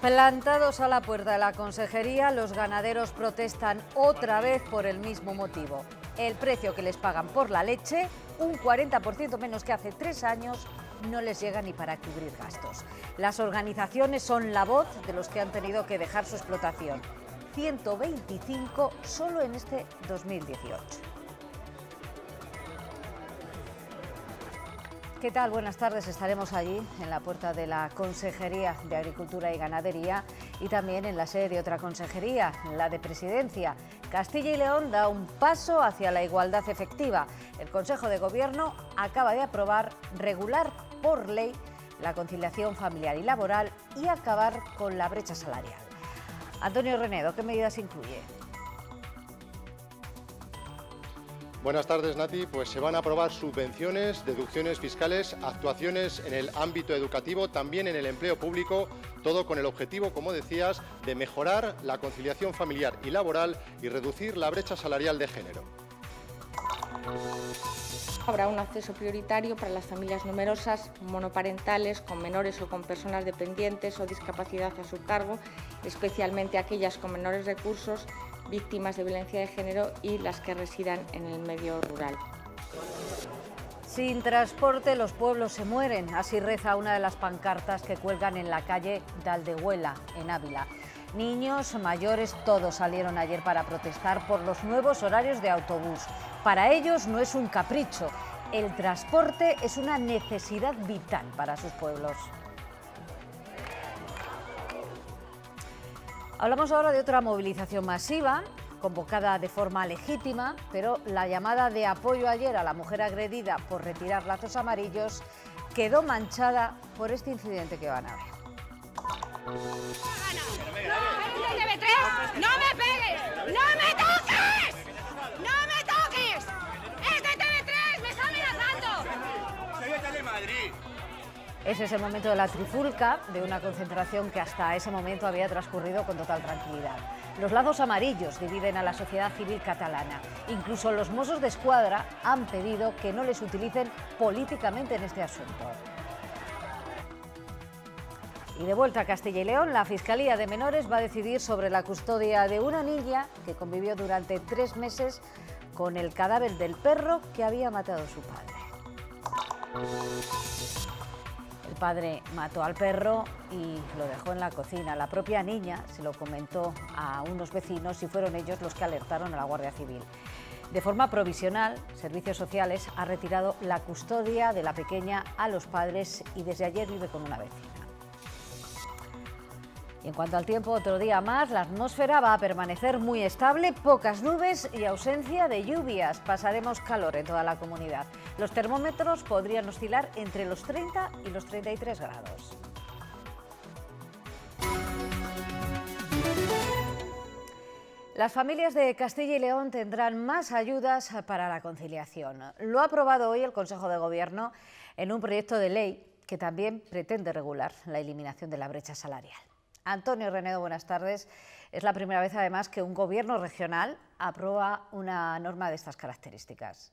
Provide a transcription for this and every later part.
Plantados a la puerta de la consejería, los ganaderos protestan otra vez por el mismo motivo. El precio que les pagan por la leche, un 40% menos que hace tres años, no les llega ni para cubrir gastos. Las organizaciones son la voz de los que han tenido que dejar su explotación. 125 solo en este 2018. ¿Qué tal? Buenas tardes. Estaremos allí en la puerta de la Consejería de Agricultura y Ganadería y también en la sede de otra consejería, la de Presidencia. Castilla y León da un paso hacia la igualdad efectiva. El Consejo de Gobierno acaba de aprobar regular por ley la conciliación familiar y laboral y acabar con la brecha salarial. Antonio Renedo, ¿qué medidas incluye? Buenas tardes, Nati. Pues se van a aprobar subvenciones, deducciones fiscales, actuaciones en el ámbito educativo, también en el empleo público, todo con el objetivo, como decías, de mejorar la conciliación familiar y laboral y reducir la brecha salarial de género. Habrá un acceso prioritario para las familias numerosas, monoparentales, con menores o con personas dependientes o discapacidad a su cargo, especialmente aquellas con menores recursos víctimas de violencia de género y las que residan en el medio rural. Sin transporte los pueblos se mueren, así reza una de las pancartas que cuelgan en la calle Daldehuela, en Ávila. Niños, mayores, todos salieron ayer para protestar por los nuevos horarios de autobús. Para ellos no es un capricho, el transporte es una necesidad vital para sus pueblos. Hablamos ahora de otra movilización masiva, convocada de forma legítima, pero la llamada de apoyo ayer a la mujer agredida por retirar lazos amarillos quedó manchada por este incidente que van a ver. Ese es el momento de la trifulca, de una concentración que hasta ese momento había transcurrido con total tranquilidad. Los lados amarillos dividen a la sociedad civil catalana. Incluso los mozos de escuadra han pedido que no les utilicen políticamente en este asunto. Y de vuelta a Castilla y León, la Fiscalía de Menores va a decidir sobre la custodia de una niña que convivió durante tres meses con el cadáver del perro que había matado su padre padre mató al perro y lo dejó en la cocina. La propia niña se lo comentó a unos vecinos y fueron ellos los que alertaron a la Guardia Civil. De forma provisional, Servicios Sociales ha retirado la custodia de la pequeña a los padres y desde ayer vive con una vecina. Y en cuanto al tiempo, otro día más, la atmósfera va a permanecer muy estable, pocas nubes y ausencia de lluvias. Pasaremos calor en toda la comunidad. Los termómetros podrían oscilar entre los 30 y los 33 grados. Las familias de Castilla y León tendrán más ayudas para la conciliación. Lo ha aprobado hoy el Consejo de Gobierno en un proyecto de ley que también pretende regular la eliminación de la brecha salarial. Antonio Renedo, buenas tardes. Es la primera vez, además, que un gobierno regional aprueba una norma de estas características.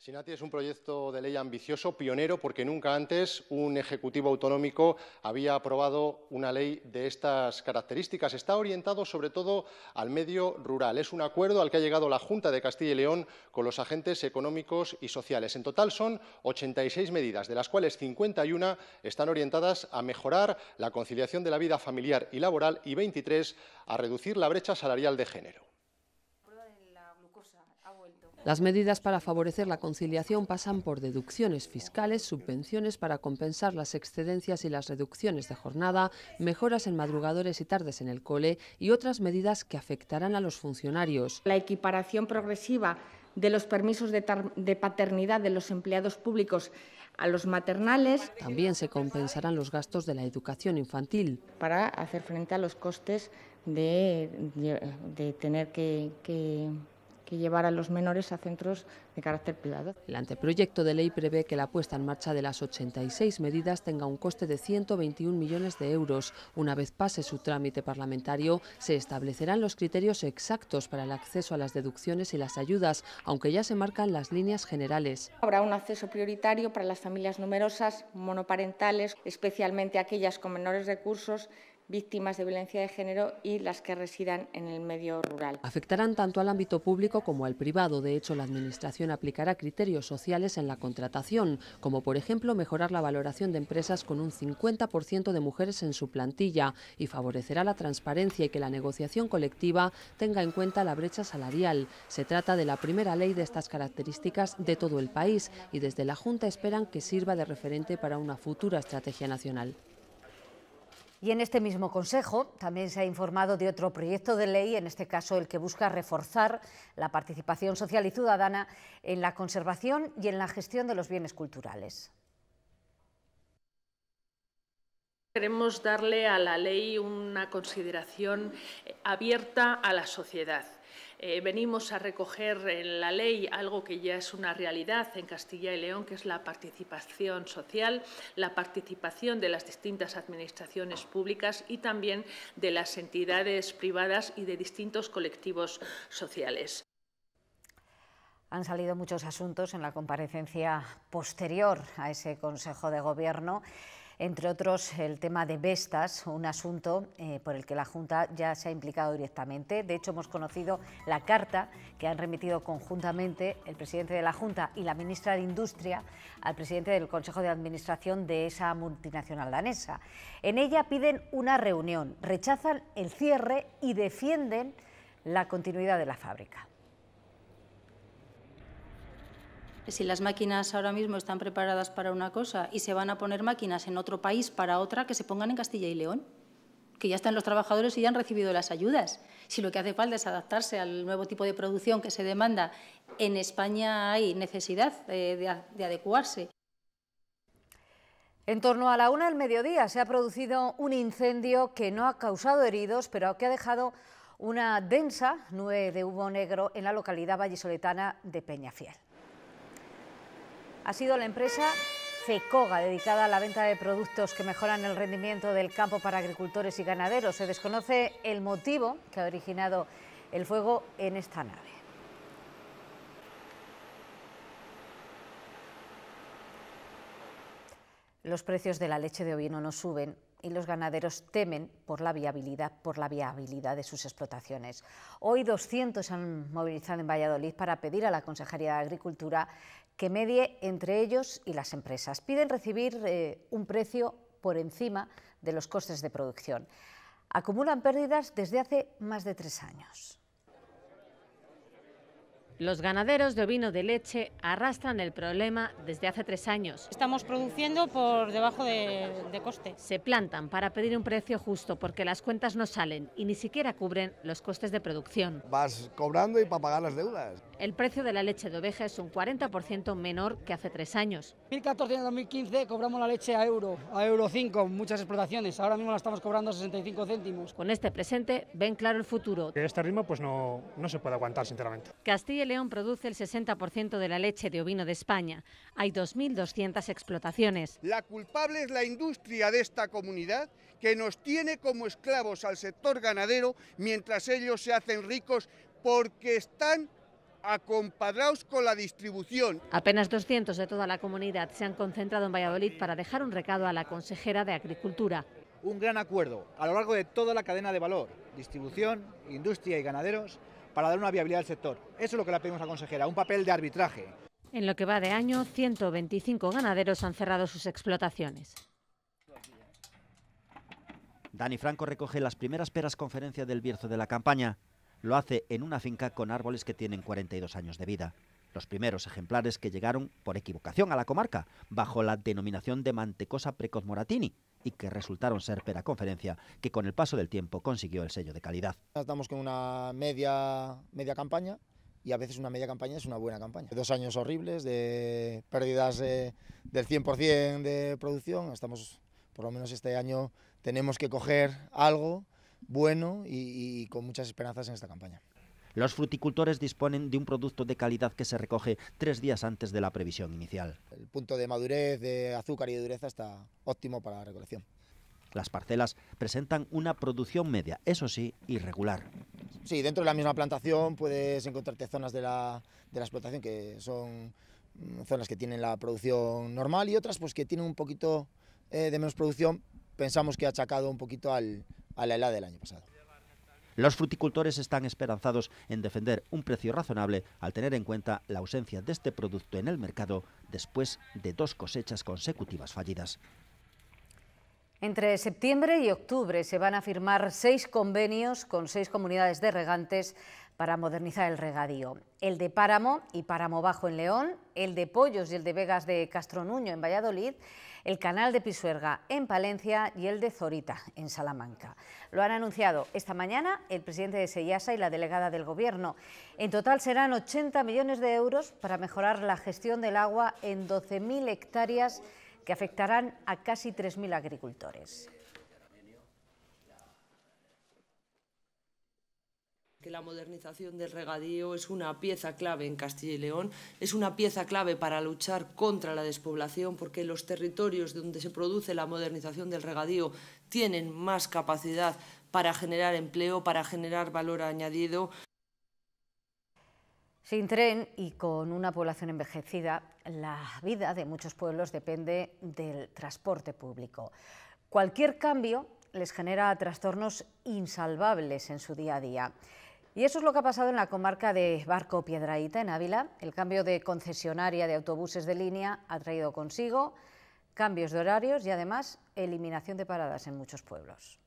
Sinati es un proyecto de ley ambicioso, pionero, porque nunca antes un Ejecutivo autonómico había aprobado una ley de estas características. Está orientado sobre todo al medio rural. Es un acuerdo al que ha llegado la Junta de Castilla y León con los agentes económicos y sociales. En total son 86 medidas, de las cuales 51 están orientadas a mejorar la conciliación de la vida familiar y laboral y 23 a reducir la brecha salarial de género. Las medidas para favorecer la conciliación pasan por deducciones fiscales, subvenciones para compensar las excedencias y las reducciones de jornada, mejoras en madrugadores y tardes en el cole y otras medidas que afectarán a los funcionarios. La equiparación progresiva de los permisos de, paternidad de los empleados públicos a los maternales. También se compensarán los gastos de la educación infantil. Para hacer frente a los costes de, tener que que llevar a los menores a centros de carácter privado. El anteproyecto de ley prevé que la puesta en marcha de las 86 medidas tenga un coste de 121 millones de euros. Una vez pase su trámite parlamentario, se establecerán los criterios exactos para el acceso a las deducciones y las ayudas, aunque ya se marcan las líneas generales. Habrá un acceso prioritario para las familias numerosas, monoparentales, especialmente aquellas con menores recursos víctimas de violencia de género y las que residan en el medio rural. Afectarán tanto al ámbito público como al privado. De hecho, la Administración aplicará criterios sociales en la contratación, como por ejemplo mejorar la valoración de empresas con un 50% de mujeres en su plantilla y favorecerá la transparencia y que la negociación colectiva tenga en cuenta la brecha salarial. Se trata de la primera ley de estas características de todo el país y desde la Junta esperan que sirva de referente para una futura estrategia nacional. Y en este mismo Consejo también se ha informado de otro proyecto de ley, en este caso el que busca reforzar la participación social y ciudadana en la conservación y en la gestión de los bienes culturales. Queremos darle a la ley una consideración abierta a la sociedad eh, venimos a recoger en la ley algo que ya es una realidad en Castilla y León, que es la participación social, la participación de las distintas administraciones públicas y también de las entidades privadas y de distintos colectivos sociales. Han salido muchos asuntos en la comparecencia posterior a ese Consejo de Gobierno entre otros el tema de Vestas, un asunto eh, por el que la Junta ya se ha implicado directamente. De hecho, hemos conocido la carta que han remitido conjuntamente el presidente de la Junta y la ministra de Industria al presidente del Consejo de Administración de esa multinacional danesa. En ella piden una reunión, rechazan el cierre y defienden la continuidad de la fábrica. si las máquinas ahora mismo están preparadas para una cosa y se van a poner máquinas en otro país para otra, que se pongan en Castilla y León, que ya están los trabajadores y ya han recibido las ayudas. Si lo que hace falta es adaptarse al nuevo tipo de producción que se demanda, en España hay necesidad eh, de, adecuarse. En torno a la una del mediodía se ha producido un incendio que no ha causado heridos, pero que ha dejado una densa nube de humo negro en la localidad vallisoletana de Peñafiel ha sido la empresa FECOGA, dedicada a la venta de productos que mejoran el rendimiento del campo para agricultores y ganaderos. Se desconoce el motivo que ha originado el fuego en esta nave. Los precios de la leche de ovino no suben y los ganaderos temen por la viabilidad, por la viabilidad de sus explotaciones. Hoy 200 se han movilizado en Valladolid para pedir a la Consejería de Agricultura que medie entre ellos y las empresas. Piden recibir eh, un precio por encima de los costes de producción. Acumulan pérdidas desde hace más de tres años. Los ganaderos de ovino de leche arrastran el problema desde hace tres años. Estamos produciendo por debajo de, de, coste. Se plantan para pedir un precio justo porque las cuentas no salen y ni siquiera cubren los costes de producción. Vas cobrando y para pagar las deudas. El precio de la leche de oveja es un 40% menor que hace tres años. En 2014 y 2015 cobramos la leche a euro, a euro 5, muchas explotaciones. Ahora mismo la estamos cobrando a 65 céntimos. Con este presente ven claro el futuro. Este ritmo pues no, no se puede aguantar, sinceramente. Castilla y León produce el 60% de la leche de ovino de España. Hay 2.200 explotaciones. La culpable es la industria de esta comunidad que nos tiene como esclavos al sector ganadero mientras ellos se hacen ricos porque están ...acompadraos con la distribución. Apenas 200 de toda la comunidad se han concentrado en Valladolid para dejar un recado a la consejera de Agricultura. Un gran acuerdo a lo largo de toda la cadena de valor, distribución, industria y ganaderos, para dar una viabilidad al sector. Eso es lo que le pedimos a la consejera, un papel de arbitraje. En lo que va de año, 125 ganaderos han cerrado sus explotaciones. Dani Franco recoge las primeras peras conferencia del Bierzo de la campaña. Lo hace en una finca con árboles que tienen 42 años de vida. Los primeros ejemplares que llegaron por equivocación a la comarca, bajo la denominación de mantecosa Moratini... y que resultaron ser pera conferencia, que con el paso del tiempo consiguió el sello de calidad. Estamos con una media, media campaña, y a veces una media campaña es una buena campaña. Dos años horribles de pérdidas eh, del 100% de producción, estamos, por lo menos este año tenemos que coger algo bueno y, con muchas esperanzas en esta campaña. Los fruticultores disponen de un producto de calidad que se recoge tres días antes de la previsión inicial. El punto de madurez, de azúcar y de dureza está óptimo para la recolección. Las parcelas presentan una producción media, eso sí, irregular. Sí, dentro de la misma plantación puedes encontrarte zonas de la, explotación que son mm, zonas que tienen la producción normal y otras pues que tienen un poquito eh, de menos producción. Pensamos que ha achacado un poquito al, a la helada del año pasado. Los fruticultores están esperanzados en defender un precio razonable al tener en cuenta la ausencia de este producto en el mercado después de dos cosechas consecutivas fallidas. Entre septiembre y octubre se van a firmar seis convenios con seis comunidades de regantes para modernizar el regadío. El de Páramo y Páramo Bajo en León, el de Pollos y el de Vegas de Castronuño en Valladolid el canal de Pisuerga en Palencia y el de Zorita en Salamanca. Lo han anunciado esta mañana el presidente de Sellasa y la delegada del Gobierno. En total serán 80 millones de euros para mejorar la gestión del agua en 12.000 hectáreas que afectarán a casi 3.000 agricultores. la modernización del regadío es una pieza clave en Castilla y León, es una pieza clave para luchar contra la despoblación, porque los territorios donde se produce la modernización del regadío tienen más capacidad para generar empleo, para generar valor añadido. Sin tren y con una población envejecida, la vida de muchos pueblos depende del transporte público. Cualquier cambio les genera trastornos insalvables en su día a día. Y eso es lo que ha pasado en la comarca de Barco Piedraíta, en Ávila. El cambio de concesionaria de autobuses de línea ha traído consigo cambios de horarios y además eliminación de paradas en muchos pueblos.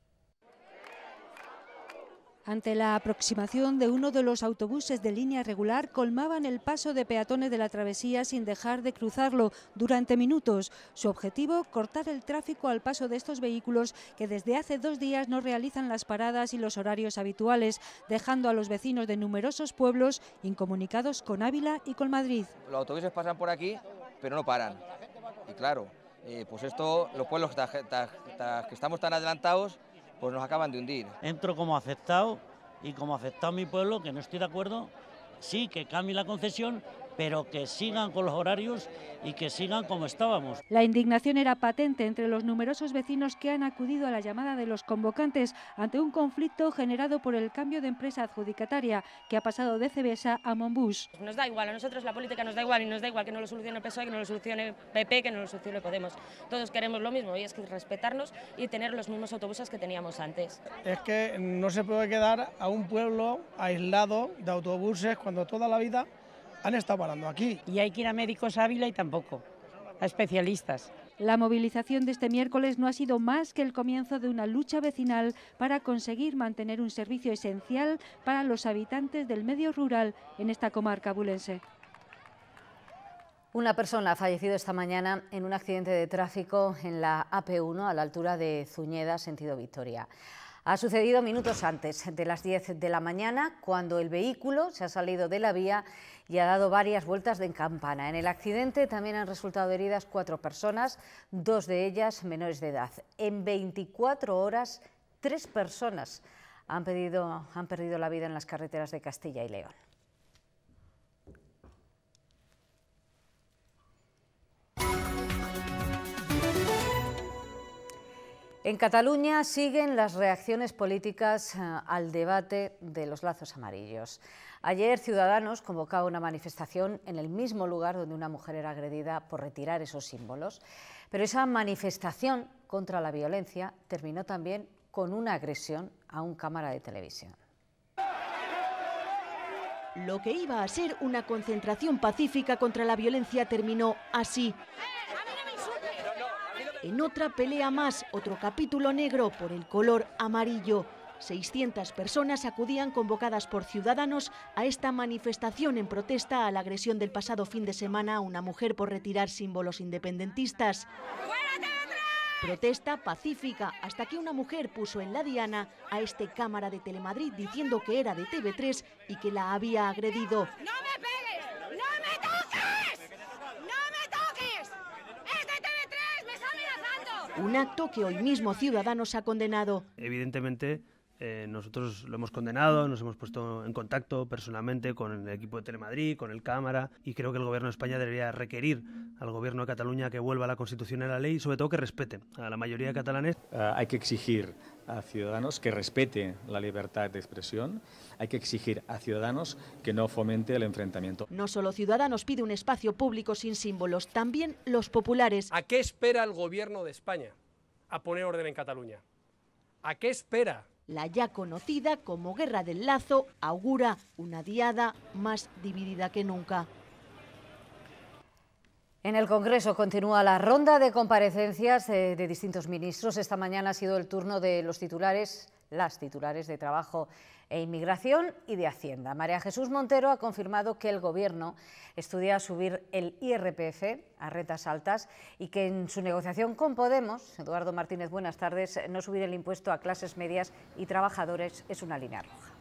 Ante la aproximación de uno de los autobuses de línea regular, colmaban el paso de peatones de la travesía sin dejar de cruzarlo durante minutos. Su objetivo, cortar el tráfico al paso de estos vehículos que desde hace dos días no realizan las paradas y los horarios habituales, dejando a los vecinos de numerosos pueblos incomunicados con Ávila y con Madrid. Los autobuses pasan por aquí, pero no paran. Y claro, eh, pues esto, los pueblos que estamos tan adelantados, pues nos acaban de hundir. Entro como aceptado... y como afectado mi pueblo, que no estoy de acuerdo, sí, que cambie la concesión, pero que sigan con los horarios y que sigan como estábamos. La indignación era patente entre los numerosos vecinos que han acudido a la llamada de los convocantes ante un conflicto generado por el cambio de empresa adjudicataria que ha pasado de Cebesa a Monbus. Nos da igual, a nosotros la política nos da igual y nos da igual que no lo solucione el PSOE, que no lo solucione PP, e, que no lo solucione Podemos. Todos queremos lo mismo y es que respetarnos y tener los mismos autobuses que teníamos antes. Es que no se puede quedar a un pueblo aislado de autobuses cuando toda la vida han estado hablando aquí. Y hay que ir a médicos Ávila y tampoco, a especialistas. La movilización de este miércoles no ha sido más que el comienzo de una lucha vecinal para conseguir mantener un servicio esencial para los habitantes del medio rural en esta comarca bulense. Una persona ha fallecido esta mañana en un accidente de tráfico en la AP1 a la altura de Zuñeda, sentido Victoria. Ha sucedido minutos antes de las 10 de la mañana, cuando el vehículo se ha salido de la vía y ha dado varias vueltas de campana. En el accidente también han resultado heridas cuatro personas, dos de ellas menores de edad. En 24 horas, tres personas han, han perdido la vida en las carreteras de Castilla y León. En Cataluña siguen las reacciones políticas eh, al debate de los lazos amarillos. Ayer Ciudadanos convocaba una manifestación en el mismo lugar donde una mujer era agredida por retirar esos símbolos, pero esa manifestación contra la violencia terminó también con una agresión a un cámara de televisión. Lo que iba a ser una concentración pacífica contra la violencia terminó así en otra pelea más, otro capítulo negro por el color amarillo. 600 personas acudían convocadas por ciudadanos a esta manifestación en protesta a la agresión del pasado fin de semana a una mujer por retirar símbolos independentistas. Protesta pacífica hasta que una mujer puso en la diana a este cámara de Telemadrid diciendo que era de TV3 y que la había agredido. un acto que hoy mismo Ciudadanos ha condenado. Evidentemente, eh, nosotros lo hemos condenado, nos hemos puesto en contacto personalmente con el equipo de Telemadrid, con el Cámara, y creo que el Gobierno de España debería requerir al Gobierno de Cataluña que vuelva a la Constitución y a la ley, y sobre todo que respete a la mayoría de catalanes. Eh, hay que exigir a ciudadanos que respete la libertad de expresión, hay que exigir a ciudadanos que no fomente el enfrentamiento. No solo Ciudadanos pide un espacio público sin símbolos, también los populares. ¿A qué espera el gobierno de España? A poner orden en Cataluña. ¿A qué espera? La ya conocida como Guerra del Lazo augura una diada más dividida que nunca. En el Congreso continúa la ronda de comparecencias eh, de, distintos ministros. Esta mañana ha sido el turno de los titulares, las titulares de Trabajo e Inmigración y de Hacienda. María Jesús Montero ha confirmado que el Gobierno estudia subir el IRPF a retas altas y que en su negociación con Podemos, Eduardo Martínez, buenas tardes, no subir el impuesto a clases medias y trabajadores es una línea roja.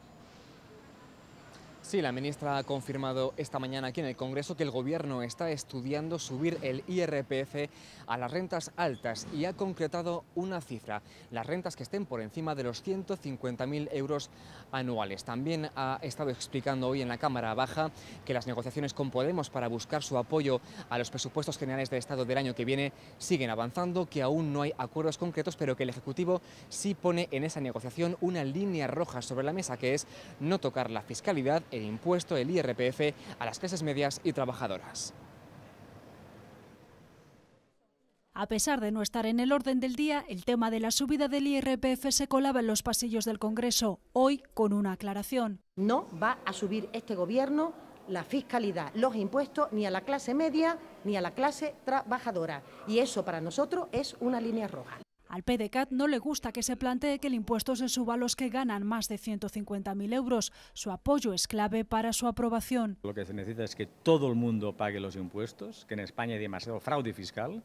Sí, la ministra ha confirmado esta mañana aquí en el Congreso que el Gobierno está estudiando subir el IRPF a las rentas altas y ha concretado una cifra, las rentas que estén por encima de los 150.000 euros anuales. También ha estado explicando hoy en la Cámara Baja que las negociaciones con Podemos para buscar su apoyo a los presupuestos generales del Estado del año que viene siguen avanzando, que aún no hay acuerdos concretos, pero que el Ejecutivo sí pone en esa negociación una línea roja sobre la mesa, que es no tocar la fiscalidad el impuesto, el IRPF, a las clases medias y trabajadoras. A pesar de no estar en el orden del día, el tema de la subida del IRPF se colaba en los pasillos del Congreso, hoy con una aclaración. No va a subir este Gobierno la fiscalidad, los impuestos, ni a la clase media ni a la clase trabajadora. Y eso para nosotros es una línea roja. Al PDCAT no le gusta que se plantee que el impuesto se suba a los que ganan más de 150.000 euros. Su apoyo es clave para su aprobación. Lo que se necesita es que todo el mundo pague los impuestos, que en España hay demasiado fraude fiscal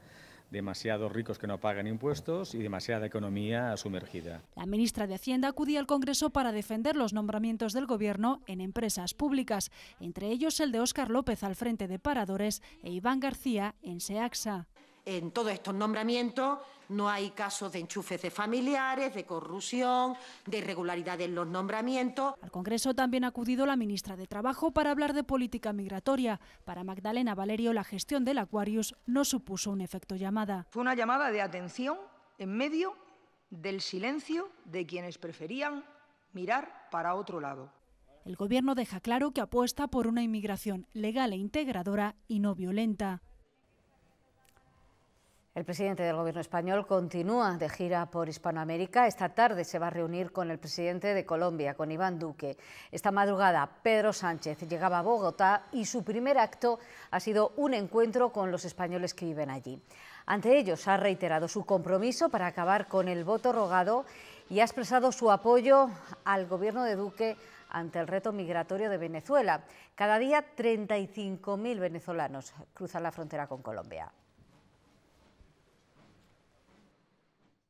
demasiados ricos que no pagan impuestos y demasiada economía sumergida. La ministra de Hacienda acudía al Congreso para defender los nombramientos del Gobierno en empresas públicas, entre ellos el de Óscar López al frente de Paradores e Iván García en SEAXA. En todos estos nombramientos no hay casos de enchufes de familiares, de corrupción, de irregularidad en los nombramientos. Al Congreso también ha acudido la ministra de Trabajo para hablar de política migratoria. Para Magdalena Valerio, la gestión del Aquarius no supuso un efecto llamada. Fue una llamada de atención en medio del silencio de quienes preferían mirar para otro lado. El Gobierno deja claro que apuesta por una inmigración legal e integradora y no violenta. El presidente del Gobierno español continúa de gira por Hispanoamérica. Esta tarde se va a reunir con el presidente de Colombia, con Iván Duque. Esta madrugada, Pedro Sánchez llegaba a Bogotá y su primer acto ha sido un encuentro con los españoles que viven allí. Ante ellos ha reiterado su compromiso para acabar con el voto rogado y ha expresado su apoyo al Gobierno de Duque ante el reto migratorio de Venezuela. Cada día 35.000 venezolanos cruzan la frontera con Colombia.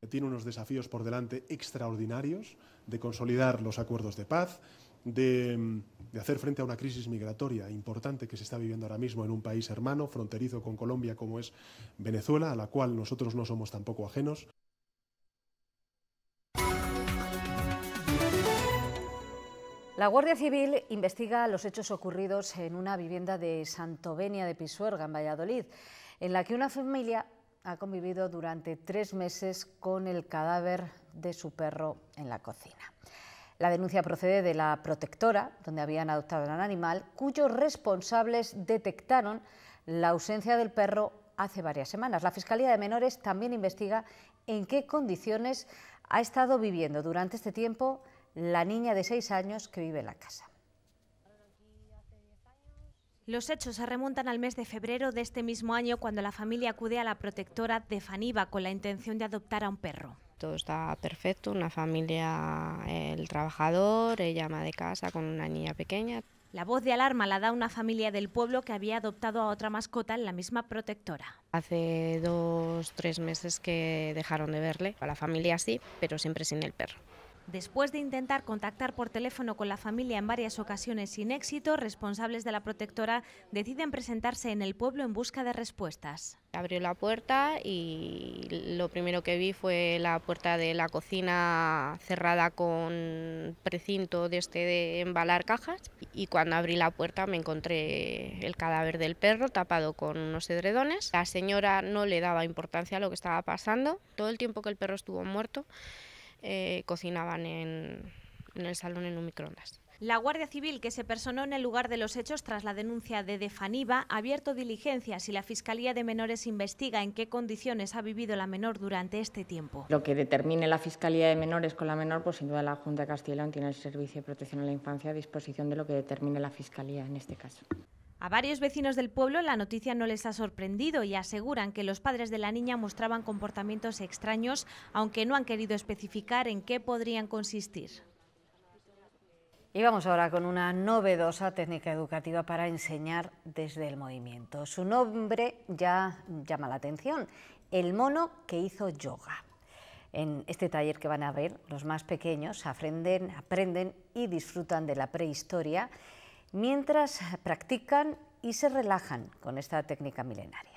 tiene unos desafíos por delante extraordinarios de consolidar los acuerdos de paz, de, hacer frente a una crisis migratoria importante que se está viviendo ahora mismo en un país hermano, fronterizo con Colombia como es Venezuela, a la cual nosotros no somos tampoco ajenos. La Guardia Civil investiga los hechos ocurridos en una vivienda de Santovenia de Pisuerga, en Valladolid, en la que una familia ha convivido durante tres meses con el cadáver de su perro en la cocina. La denuncia procede de la protectora, donde habían adoptado al animal, cuyos responsables detectaron la ausencia del perro hace varias semanas. La Fiscalía de Menores también investiga en qué condiciones ha estado viviendo durante este tiempo la niña de seis años que vive en la casa. Los hechos se remontan al mes de febrero de este mismo año cuando la familia acude a la protectora de Faniva con la intención de adoptar a un perro. Todo está perfecto, una familia, el trabajador, ella ama de casa con una niña pequeña. La voz de alarma la da una familia del pueblo que había adoptado a otra mascota en la misma protectora. Hace dos, tres meses que dejaron de verle. A la familia sí, pero siempre sin el perro. Después de intentar contactar por teléfono con la familia en varias ocasiones sin éxito, responsables de la protectora deciden presentarse en el pueblo en busca de respuestas. Abrió la puerta y lo primero que vi fue la puerta de la cocina cerrada con precinto de este de embalar cajas y cuando abrí la puerta me encontré el cadáver del perro tapado con unos edredones. La señora no le daba importancia a lo que estaba pasando. Todo el tiempo que el perro estuvo muerto eh, cocinaban en, el salón en un microondas. La Guardia Civil, que se personó en el lugar de los hechos tras la denuncia de Defaniva, ha abierto diligencias y la Fiscalía de Menores investiga en qué condiciones ha vivido la menor durante este tiempo. Lo que determine la Fiscalía de Menores con la menor, pues sin duda la Junta de Castilla tiene el Servicio de Protección a la Infancia a disposición de lo que determine la Fiscalía en este caso. A varios vecinos del pueblo la noticia no les ha sorprendido y aseguran que los padres de la niña mostraban comportamientos extraños, aunque no han querido especificar en qué podrían consistir. Y vamos ahora con una novedosa técnica educativa para enseñar desde el movimiento. Su nombre ya llama la atención, el mono que hizo yoga. En este taller que van a ver, los más pequeños aprenden, aprenden y disfrutan de la prehistoria mientras practican y se relajan con esta técnica milenaria.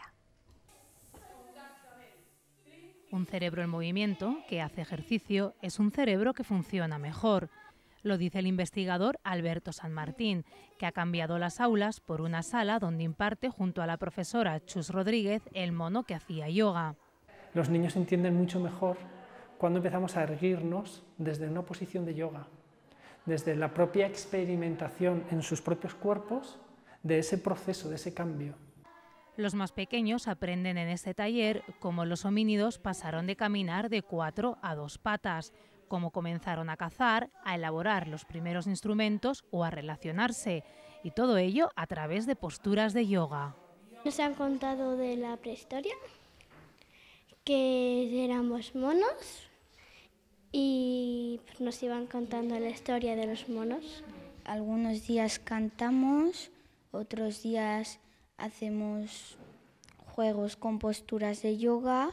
Un cerebro en movimiento que hace ejercicio es un cerebro que funciona mejor. Lo dice el investigador Alberto San Martín, que ha cambiado las aulas por una sala donde imparte junto a la profesora Chus Rodríguez el mono que hacía yoga. Los niños entienden mucho mejor cuando empezamos a erguirnos desde una posición de yoga, desde la propia experimentación en sus propios cuerpos de ese proceso, de ese cambio. Los más pequeños aprenden en este taller cómo los homínidos pasaron de caminar de cuatro a dos patas, cómo comenzaron a cazar, a elaborar los primeros instrumentos o a relacionarse, y todo ello a través de posturas de yoga. Nos han contado de la prehistoria, que éramos monos, y pues, nos iban contando la historia de los monos. Algunos días cantamos, otros días hacemos juegos con posturas de yoga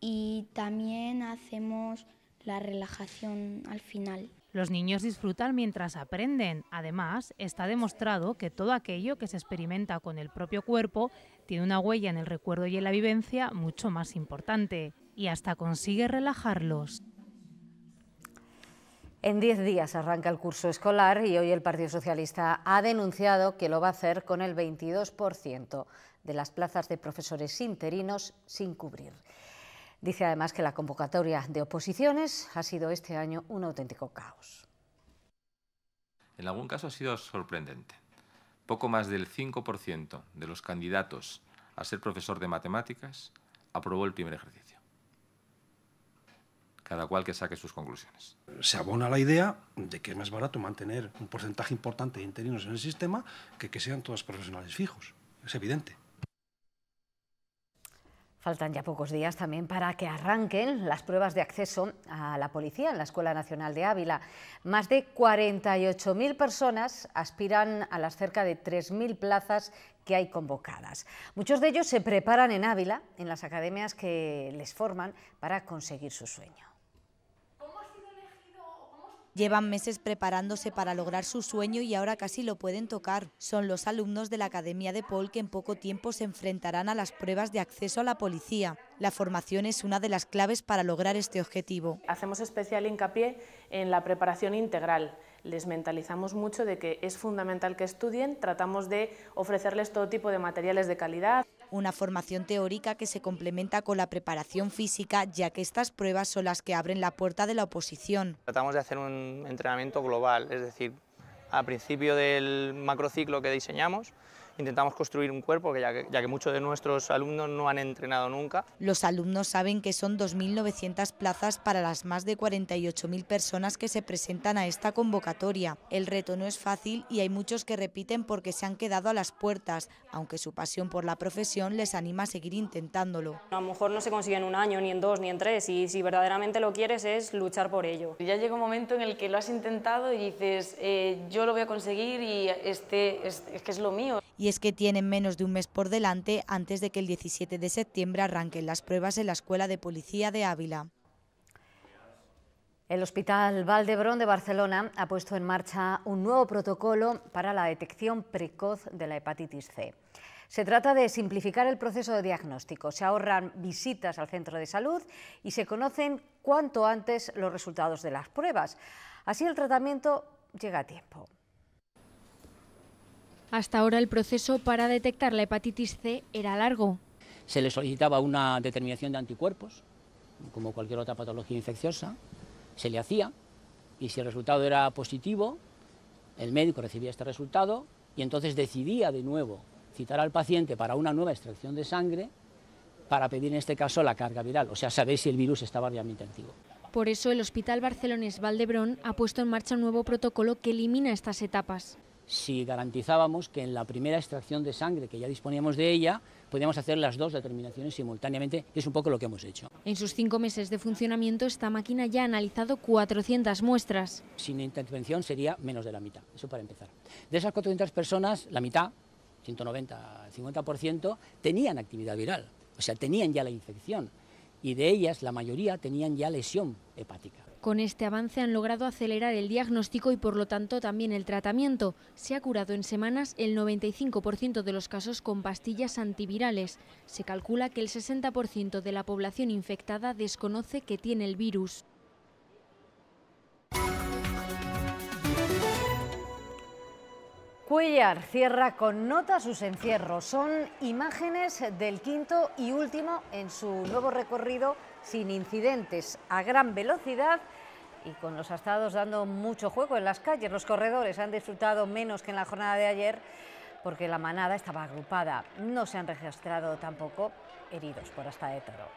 y también hacemos la relajación al final. Los niños disfrutan mientras aprenden. Además, está demostrado que todo aquello que se experimenta con el propio cuerpo tiene una huella en el recuerdo y en la vivencia mucho más importante y hasta consigue relajarlos. En diez días arranca el curso escolar y hoy el Partido Socialista ha denunciado que lo va a hacer con el 22% de las plazas de profesores interinos sin cubrir. Dice además que la convocatoria de oposiciones ha sido este año un auténtico caos. En algún caso ha sido sorprendente. Poco más del 5% de los candidatos a ser profesor de matemáticas aprobó el primer ejercicio cada cual que saque sus conclusiones. Se abona la idea de que es más barato mantener un porcentaje importante de interinos en el sistema que que sean todos profesionales fijos. Es evidente. Faltan ya pocos días también para que arranquen las pruebas de acceso a la policía en la Escuela Nacional de Ávila. Más de 48.000 personas aspiran a las cerca de 3.000 plazas que hay convocadas. Muchos de ellos se preparan en Ávila, en las academias que les forman, para conseguir su sueño. Llevan meses preparándose para lograr su sueño y ahora casi lo pueden tocar. Son los alumnos de la Academia de Pol que en poco tiempo se enfrentarán a las pruebas de acceso a la policía. La formación es una de las claves para lograr este objetivo. Hacemos especial hincapié en la preparación integral les mentalizamos mucho de que es fundamental que estudien, tratamos de ofrecerles todo tipo de materiales de calidad. Una formación teórica que se complementa con la preparación física, ya que estas pruebas son las que abren la puerta de la oposición. Tratamos de hacer un entrenamiento global, es decir, a principio del macrociclo que diseñamos, intentamos construir un cuerpo, que ya, que, muchos de nuestros alumnos no han entrenado nunca. Los alumnos saben que son 2.900 plazas para las más de 48.000 personas que se presentan a esta convocatoria. El reto no es fácil y hay muchos que repiten porque se han quedado a las puertas, aunque su pasión por la profesión les anima a seguir intentándolo. A lo mejor no se consigue en un año, ni en dos, ni en tres, y si verdaderamente lo quieres es luchar por ello. Ya llega un momento en el que lo has intentado y dices, eh, yo lo voy a conseguir y este es que es lo mío y es que tienen menos de un mes por delante antes de que el 17 de septiembre arranquen las pruebas en la Escuela de Policía de Ávila. El Hospital Valdebrón de Barcelona ha puesto en marcha un nuevo protocolo para la detección precoz de la hepatitis C. Se trata de simplificar el proceso de diagnóstico, se ahorran visitas al centro de salud y se conocen cuanto antes los resultados de las pruebas. Así el tratamiento llega a tiempo. Hasta ahora el proceso para detectar la hepatitis C era largo. Se le solicitaba una determinación de anticuerpos, como cualquier otra patología infecciosa, se le hacía y si el resultado era positivo, el médico recibía este resultado y entonces decidía de nuevo citar al paciente para una nueva extracción de sangre para pedir en este caso la carga viral, o sea, saber si el virus estaba realmente activo. Por eso el Hospital Barcelones Valdebrón ha puesto en marcha un nuevo protocolo que elimina estas etapas si garantizábamos que en la primera extracción de sangre, que ya disponíamos de ella, podíamos hacer las dos determinaciones simultáneamente, que es un poco lo que hemos hecho. En sus cinco meses de funcionamiento, esta máquina ya ha analizado 400 muestras. Sin intervención sería menos de la mitad, eso para empezar. De esas 400 personas, la mitad, 190, 50%, tenían actividad viral, o sea, tenían ya la infección, y de ellas la mayoría tenían ya lesión hepática. Con este avance han logrado acelerar el diagnóstico y por lo tanto también el tratamiento. Se ha curado en semanas el 95% de los casos con pastillas antivirales. Se calcula que el 60% de la población infectada desconoce que tiene el virus. Cuellar cierra con nota sus encierros. Son imágenes del quinto y último en su nuevo recorrido sin incidentes, a gran velocidad y con los astados dando mucho juego en las calles. Los corredores han disfrutado menos que en la jornada de ayer porque la manada estaba agrupada. No se han registrado tampoco heridos por hasta de toro.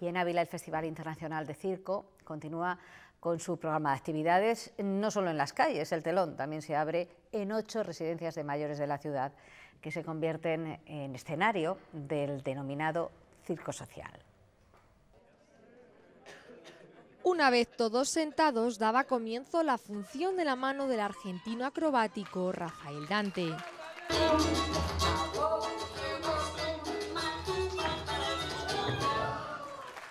Y en Ávila el Festival Internacional de Circo continúa con su programa de actividades, no solo en las calles, el telón también se abre en ocho residencias de mayores de la ciudad que se convierten en escenario del denominado circo social. Una vez todos sentados, daba comienzo la función de la mano del argentino acrobático Rafael Dante.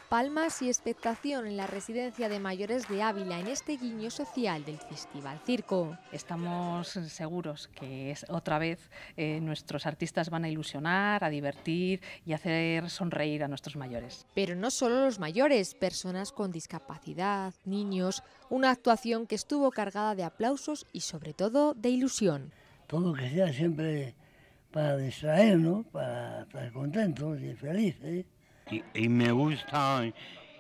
Palmas y expectación en la residencia de mayores de Ávila en este guiño social del Festival Circo. Estamos seguros que otra vez eh, nuestros artistas van a ilusionar, a divertir y hacer sonreír a nuestros mayores. Pero no solo los mayores, personas con discapacidad, niños, una actuación que estuvo cargada de aplausos y sobre todo de ilusión. Todo que sea siempre para distraernos, para estar contentos y felices y, me gusta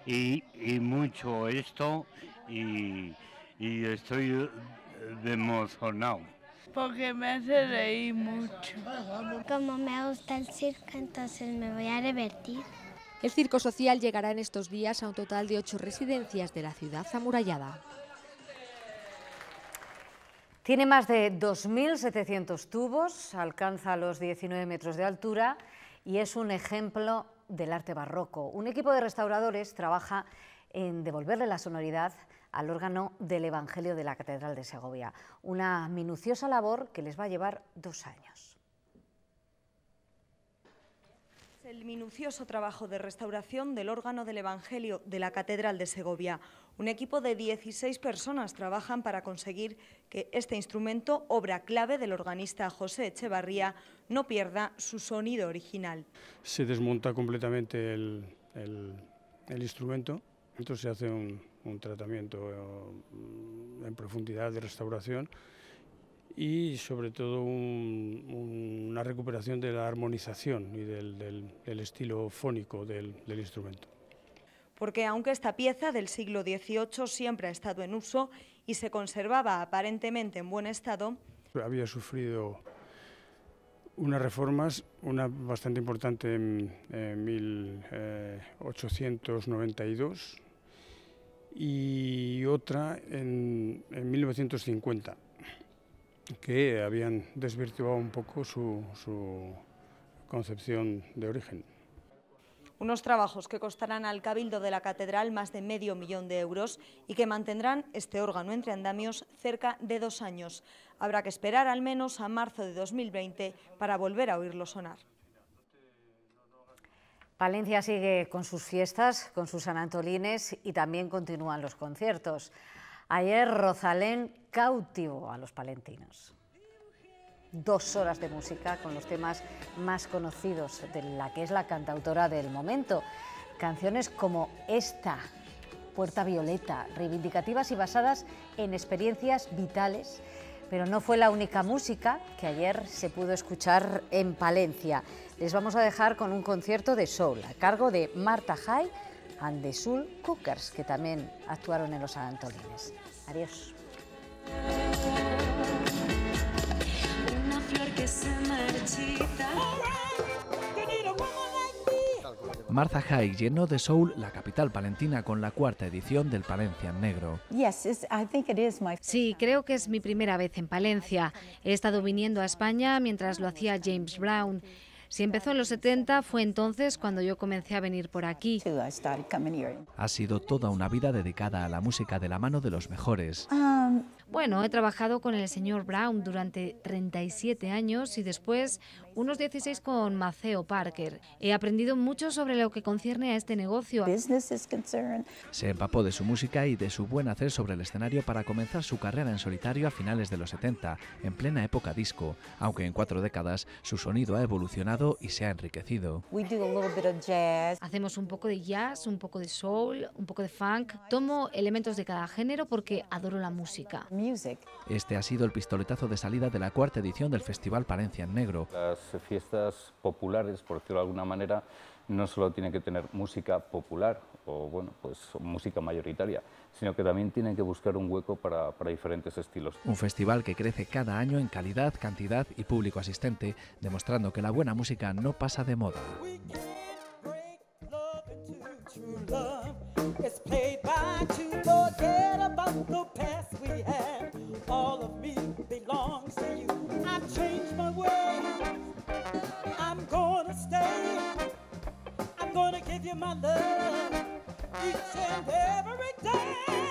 y, mucho esto y, estoy eh, emocionado. Porque me hace reír mucho. Como me gusta el circo, entonces me voy a divertir. El circo social llegará en estos días a un total de ocho residencias de la ciudad amurallada. Tiene más de 2.700 tubos, alcanza los 19 metros de altura y es un ejemplo del arte barroco. Un equipo de restauradores trabaja en devolverle la sonoridad al órgano del Evangelio de la Catedral de Segovia, una minuciosa labor que les va a llevar dos años. El minucioso trabajo de restauración del órgano del Evangelio de la Catedral de Segovia, un equipo de 16 personas trabajan para conseguir que este instrumento, obra clave del organista José Echevarría, no pierda su sonido original. Se desmonta completamente el, instrumento, entonces se hace un, tratamiento mm, en profundidad de restauración y sobre todo una recuperación de la armonización y del, estilo fónico del instrumento porque aunque esta pieza del siglo XVIII siempre ha estado en uso y se conservaba aparentemente en buen estado, había sufrido unas reformas, una bastante importante en, 1892 eh, y otra en, 1950, que habían desvirtuado un poco su concepción de origen. Unos trabajos que costarán al Cabildo de la Catedral más de medio millón de euros y que mantendrán este órgano entre andamios cerca de dos años. Habrá que esperar al menos a marzo de 2020 para volver a oírlo sonar. Palencia sigue con sus fiestas, con sus anantolines y también continúan los conciertos. Ayer Rosalén cautivó a los palentinos dos horas de música con los temas más conocidos de la que es la cantautora del momento. Canciones como esta, Puerta Violeta, reivindicativas y basadas en experiencias vitales, pero no fue la única música que ayer se pudo escuchar en Palencia. Les vamos a dejar con un concierto de soul a cargo de Marta Jai and the Soul Cookers, que también actuaron en Los Antolines. Adiós. Martha High llenó de soul la capital palentina con la cuarta edición del Palencia Negro. Sí, creo que es mi primera vez en Palencia. He estado viniendo a España mientras lo hacía James Brown. Si empezó en los 70, fue entonces cuando yo comencé a venir por aquí. Ha sido toda una vida dedicada a la música de la mano de los mejores. Um, bueno, he trabajado con el señor Brown durante 37 años y después unos 16 con Maceo Parker. He aprendido mucho sobre lo que concierne a este negocio. Se empapó de su música y de su buen hacer sobre el escenario para comenzar su carrera en solitario a finales de los 70, en plena época disco, aunque en cuatro décadas su sonido ha evolucionado y se ha enriquecido. Hacemos un poco de jazz, un poco de soul, un poco de funk. Tomo elementos de cada género porque adoro la música. Este ha sido el pistoletazo de salida de la cuarta edición del Festival Palencia en Negro fiestas populares, por decirlo de alguna manera, no solo tienen que tener música popular o bueno, pues música mayoritaria, sino que también tienen que buscar un hueco para, para, diferentes estilos. Un festival que crece cada año en calidad, cantidad y público asistente, demostrando que la buena música no pasa de moda. give you my love each and every day.